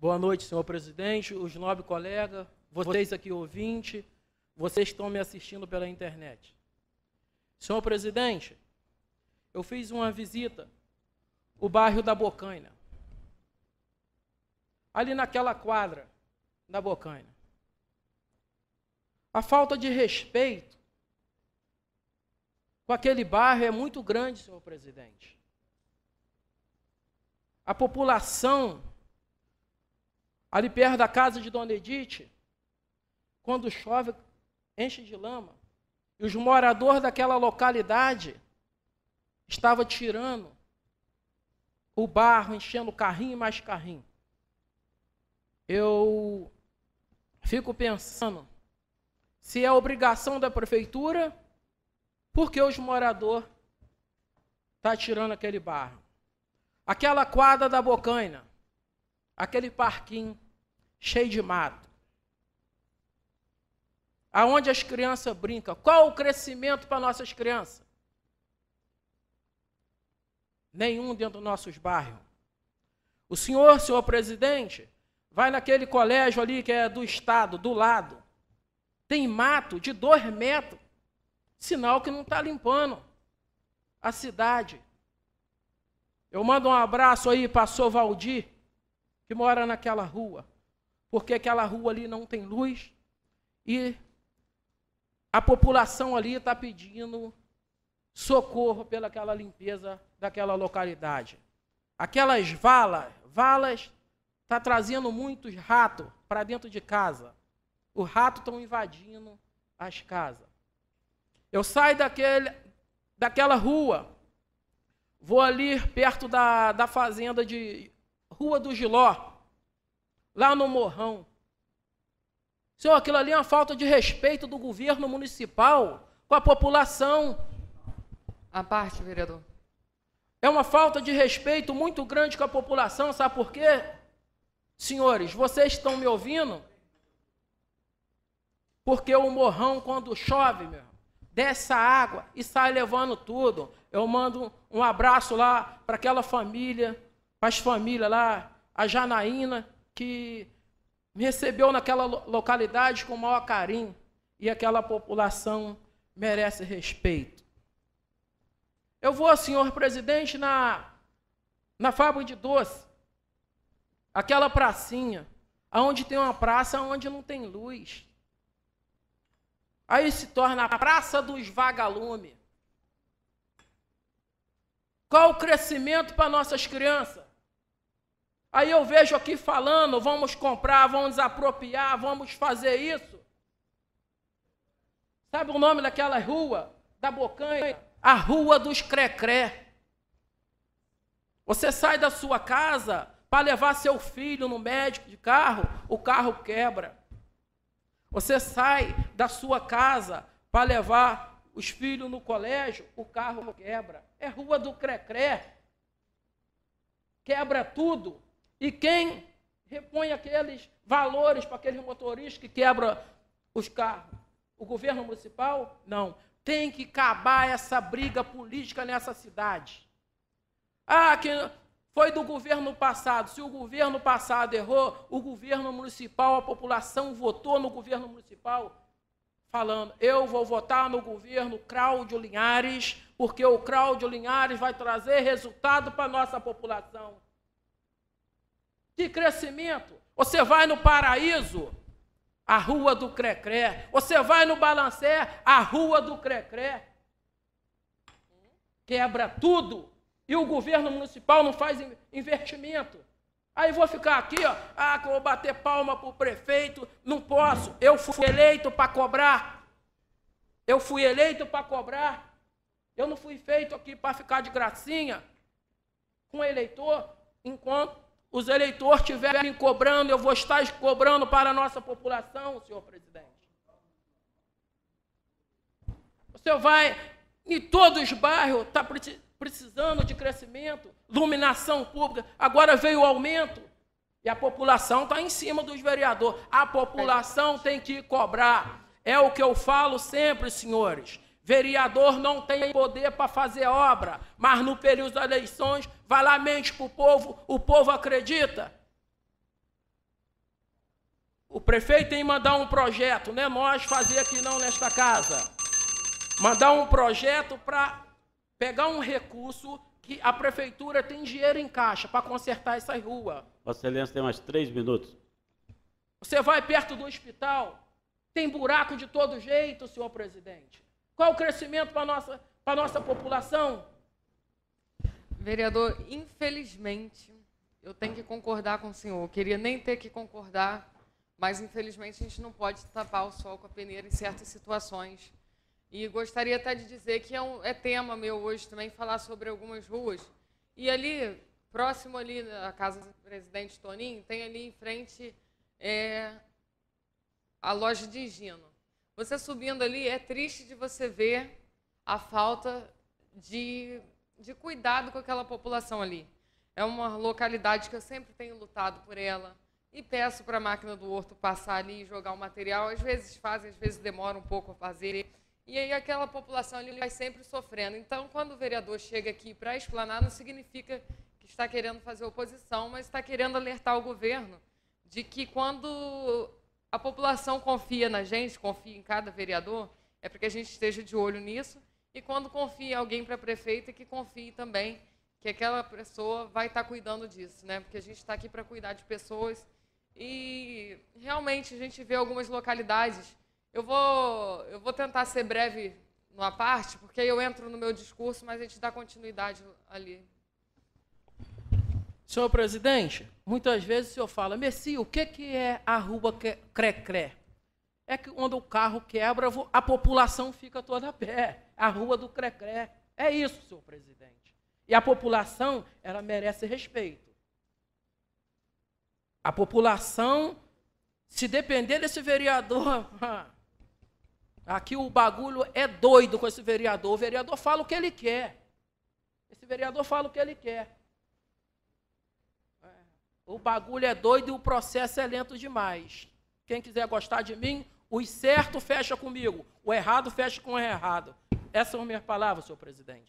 Boa noite, senhor presidente, os nove colegas, vocês aqui ouvintes, vocês estão me assistindo pela internet. Senhor presidente, eu fiz uma visita o bairro da Bocaina. Ali naquela quadra da Bocaina. A falta de respeito com aquele bairro é muito grande, senhor presidente. A população Ali perto da casa de Dona Edith, quando chove, enche de lama. E os moradores daquela localidade estavam tirando o barro, enchendo carrinho e mais carrinho. Eu fico pensando se é obrigação da prefeitura, porque os moradores estão tá tirando aquele barro. Aquela quadra da Bocaina, aquele parquinho cheio de mato. Aonde as crianças brincam? Qual o crescimento para nossas crianças? Nenhum dentro dos nossos bairros. O senhor, senhor presidente, vai naquele colégio ali que é do estado, do lado. Tem mato de dois metros. Sinal que não está limpando a cidade. Eu mando um abraço aí para o Valdir, que mora naquela rua porque aquela rua ali não tem luz e a população ali está pedindo socorro pelaquela limpeza daquela localidade. Aquelas valas, valas está trazendo muitos ratos para dentro de casa. Os ratos estão invadindo as casas. Eu saio daquele, daquela rua, vou ali perto da, da fazenda de Rua do Giló, lá no Morrão. Senhor, aquilo ali é uma falta de respeito do governo municipal com a população. A parte, vereador. É uma falta de respeito muito grande com a população, sabe por quê? Senhores, vocês estão me ouvindo? Porque o morrão, quando chove, meu, desce a água e sai levando tudo. Eu mando um abraço lá para aquela família, para as famílias lá, a Janaína, que me recebeu naquela localidade com o maior carinho e aquela população merece respeito. Eu vou, senhor presidente, na, na fábrica de doce, aquela pracinha, aonde tem uma praça onde não tem luz. Aí se torna a praça dos vagalumes. Qual o crescimento para nossas crianças? Aí eu vejo aqui falando, vamos comprar, vamos apropriar, vamos fazer isso. Sabe o nome daquela rua? Da Bocanha? A Rua dos Crecré. Você sai da sua casa para levar seu filho no médico de carro, o carro quebra. Você sai da sua casa para levar os filhos no colégio, o carro quebra. É Rua do Crecré. Quebra tudo. E quem repõe aqueles valores para aqueles motoristas que quebram os carros? O governo municipal? Não. Tem que acabar essa briga política nessa cidade. Ah, que foi do governo passado. Se o governo passado errou, o governo municipal, a população votou no governo municipal falando: eu vou votar no governo Cláudio Linhares, porque o Cláudio Linhares vai trazer resultado para a nossa população de crescimento. Você vai no paraíso, a rua do Crecré. Você vai no Balancé, a rua do Crecré. Quebra tudo. E o governo municipal não faz investimento. Aí vou ficar aqui, ó, ah, vou bater palma para o prefeito, não posso. Eu fui eleito para cobrar. Eu fui eleito para cobrar. Eu não fui feito aqui para ficar de gracinha com eleitor, enquanto os eleitores estiverem cobrando, eu vou estar cobrando para a nossa população, senhor presidente. Você vai em todos os bairros, está precisando de crescimento, iluminação pública. Agora veio o aumento e a população está em cima dos vereadores. A população tem que cobrar. É o que eu falo sempre, senhores. Vereador não tem poder para fazer obra, mas no período das eleições, vai lá, mente para o povo, o povo acredita. O prefeito tem que mandar um projeto, não é nós fazer aqui não nesta casa. Mandar um projeto para pegar um recurso que a prefeitura tem dinheiro em caixa para consertar essa rua. Vossa Excelência tem mais três minutos. Você vai perto do hospital, tem buraco de todo jeito, senhor presidente. Qual o crescimento para a nossa, nossa população? Vereador, infelizmente, eu tenho que concordar com o senhor. Eu queria nem ter que concordar, mas infelizmente a gente não pode tapar o sol com a peneira em certas situações. E gostaria até de dizer que é, um, é tema meu hoje também falar sobre algumas ruas. E ali, próximo ali na casa do presidente Toninho, tem ali em frente é, a loja de Gino. Você subindo ali, é triste de você ver a falta de, de cuidado com aquela população ali. É uma localidade que eu sempre tenho lutado por ela e peço para a máquina do horto passar ali e jogar o material. Às vezes fazem, às vezes demora um pouco a fazer. E aí aquela população ali vai sempre sofrendo. Então, quando o vereador chega aqui para explanar, não significa que está querendo fazer oposição, mas está querendo alertar o governo de que quando a população confia na gente, confia em cada vereador, é porque a gente esteja de olho nisso. E quando confia em alguém para prefeito, é que confie também que aquela pessoa vai estar tá cuidando disso, né? Porque a gente está aqui para cuidar de pessoas. E realmente a gente vê algumas localidades. Eu vou, eu vou tentar ser breve numa parte, porque eu entro no meu discurso, mas a gente dá continuidade ali Senhor presidente, muitas vezes o senhor fala, Messi, o que, que é a rua Cré-Cré? É que quando o carro quebra, a população fica toda a pé. A rua do Cré-Cré. É isso, senhor presidente. E a população, ela merece respeito. A população, se depender desse vereador, aqui o bagulho é doido com esse vereador. O vereador fala o que ele quer. Esse vereador fala o que ele quer. O bagulho é doido e o processo é lento demais. Quem quiser gostar de mim, o certo fecha comigo, o errado fecha com o errado. Essas são minhas palavras, senhor presidente.